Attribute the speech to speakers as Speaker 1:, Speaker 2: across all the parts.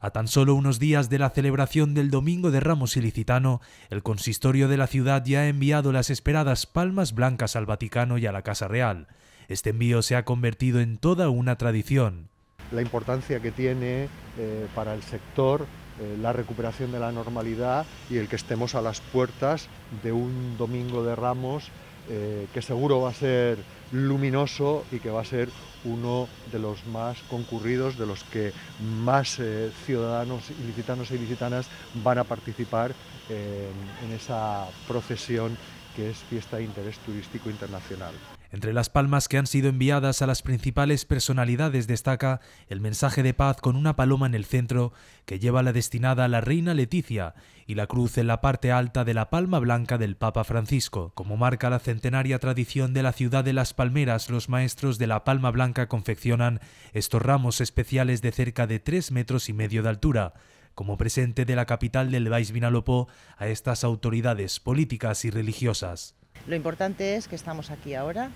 Speaker 1: A tan solo unos días de la celebración del Domingo de Ramos Ilicitano, el consistorio de la ciudad ya ha enviado las esperadas palmas blancas al Vaticano y a la Casa Real. Este envío se ha convertido en toda una tradición.
Speaker 2: La importancia que tiene eh, para el sector eh, la recuperación de la normalidad y el que estemos a las puertas de un Domingo de Ramos eh, que seguro va a ser luminoso y que va a ser uno de los más concurridos, de los que más eh, ciudadanos ilicitanos e ilicitanas van a participar eh, en esa procesión que es fiesta de interés turístico internacional.
Speaker 1: Entre las palmas que han sido enviadas a las principales personalidades destaca el mensaje de paz con una paloma en el centro que lleva la destinada a la reina Leticia y la cruz en la parte alta de la palma blanca del Papa Francisco. Como marca la centenaria tradición de la ciudad de Las Palmeras, los maestros de la palma blanca confeccionan estos ramos especiales de cerca de tres metros y medio de altura como presente de la capital del Vais Vinalopó a estas autoridades políticas y religiosas.
Speaker 3: Lo importante es que estamos aquí ahora,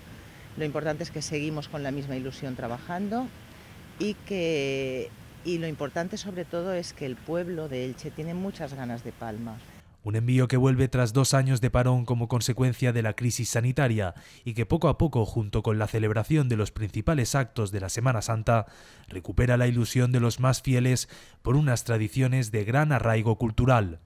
Speaker 3: lo importante es que seguimos con la misma ilusión trabajando y que lo importante sobre todo es que el pueblo de Elche tiene muchas ganas de Palma.
Speaker 1: Un envío que vuelve tras dos años de parón como consecuencia de la crisis sanitaria y que poco a poco, junto con la celebración de los principales actos de la Semana Santa, recupera la ilusión de los más fieles por unas tradiciones de gran arraigo cultural.